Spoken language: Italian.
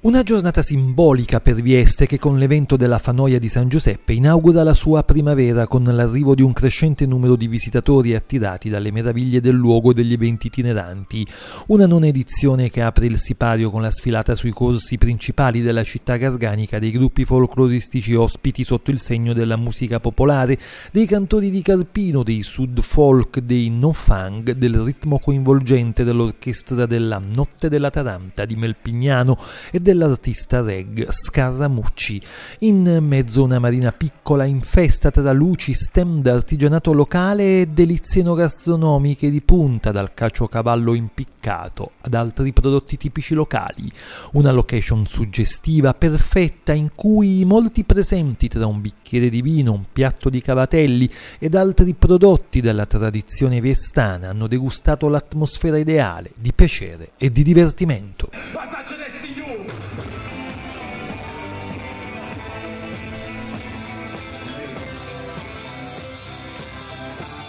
Una giornata simbolica per Vieste che con l'evento della Fanoia di San Giuseppe inaugura la sua primavera con l'arrivo di un crescente numero di visitatori attirati dalle meraviglie del luogo e degli eventi itineranti, una non edizione che apre il sipario con la sfilata sui corsi principali della città garganica dei gruppi folcloristici ospiti sotto il segno della musica popolare, dei cantori di Carpino, dei sud folk, dei no fang, del ritmo coinvolgente dell'orchestra della Notte della Taranta di Melpignano e della dell'artista reg Scaramucci. in mezzo a una marina piccola infesta tra luci, stem d'artigianato locale e delizie gastronomiche di punta dal caciocavallo impiccato ad altri prodotti tipici locali, una location suggestiva perfetta in cui molti presenti tra un bicchiere di vino, un piatto di cavatelli ed altri prodotti della tradizione viestana hanno degustato l'atmosfera ideale di piacere e di divertimento.